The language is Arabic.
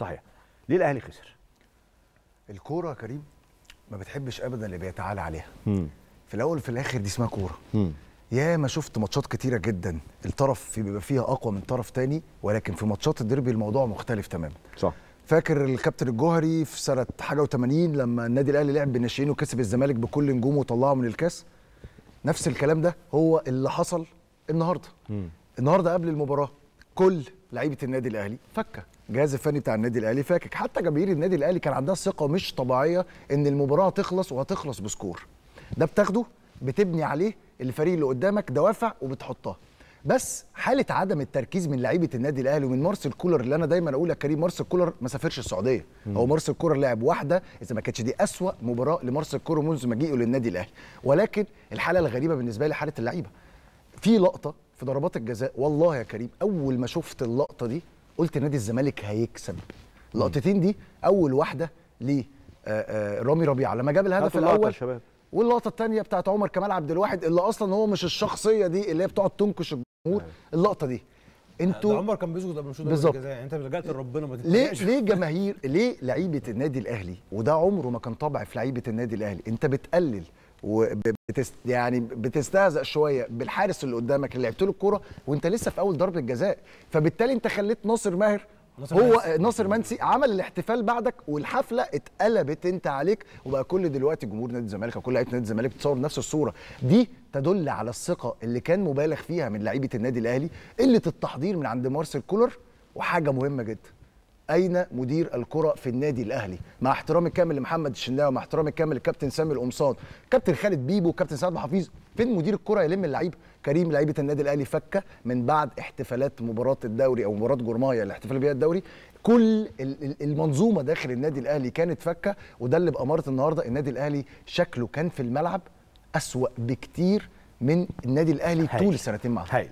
صحيح ليه الاهلي خسر الكوره كريم ما بتحبش ابدا اللي بيتعالى عليها مم. في الاول وفي الاخر دي اسمها كوره يا ما شفت ماتشات كتيره جدا الطرف في بيبقى فيها اقوى من طرف تاني ولكن في ماتشات الديربي الموضوع مختلف تماما صح فاكر الكابتن الجوهري في سنه حاجه و80 لما النادي الاهلي لعب بالناشئين وكسب الزمالك بكل نجومه وطلعه من الكاس نفس الكلام ده هو اللي حصل النهارده مم. النهارده قبل المباراه كل لعيبه النادي الاهلي فكه الجهاز الفني بتاع النادي الاهلي فاكك حتى جماهير النادي الاهلي كان عندها ثقه مش طبيعيه ان المباراه هتخلص وهتخلص بسكور ده بتاخده بتبني عليه الفريق اللي قدامك دوافع وبتحطها بس حاله عدم التركيز من لعيبه النادي الاهلي ومن مارسيل كولر اللي انا دايما اقول يا كريم مارسيل كولر ما سافرش السعوديه مم. هو مارسيل كولر لعب واحده اذا ما كانتش دي اسوا مباراه لمارسيل كولر منذ مجيئه للنادي الاهلي ولكن الحاله الغريبه بالنسبه لي حاله اللعيبه في لقطه في ضربات الجزاء والله يا كريم اول ما شفت اللقطه دي قلت نادي الزمالك هيكسب اللقطتين دي اول واحده ل آه، آه، رامي ربيعه لما جاب الهدف الاول شباب. واللقطه الثانيه بتاعت عمر كمال عبد الواحد اللي اصلا هو مش الشخصيه دي اللي هي بتقعد تنكش الجمهور آه. اللقطه دي انتوا عمر كان بيسجد قبل ما الجزاء الجزاء يعني انت رجعت لربنا ما ليه ليه جماهير ليه لعيبه النادي الاهلي وده عمره ما كان طبع في لعيبه النادي الاهلي انت بتقلل وبتست يعني بتستهزأ شويه بالحارس اللي قدامك اللي لعبت له الكوره وانت لسه في اول ضربه جزاء فبالتالي انت خليت ناصر ماهر هو ناصر منسي عمل الاحتفال بعدك والحفله اتقلبت انت عليك وبقى كل دلوقتي جمهور نادي الزمالك وكل لعيبه نادي الزمالك بتصور نفس الصوره دي تدل على الثقه اللي كان مبالغ فيها من لعيبه النادي الاهلي قله التحضير من عند مارسيل كولر وحاجه مهمه جدا اين مدير الكره في النادي الاهلي مع احترامي الكامل لمحمد الشناوي مع احترامي الكامل للكابتن سامي القمصان كابتن خالد بيبو كابتن سعد حفيظ فين مدير الكره يلم اللعيب كريم لعيبه النادي الاهلي فكه من بعد احتفالات مباراه الدوري او مباراه جورمايا يعني اللي احتفل بيها الدوري كل المنظومه داخل النادي الاهلي كانت فكه وده اللي باماره النهارده النادي الاهلي شكله كان في الملعب اسوا بكتير من النادي الاهلي هاي. طول السنتين مع هاي.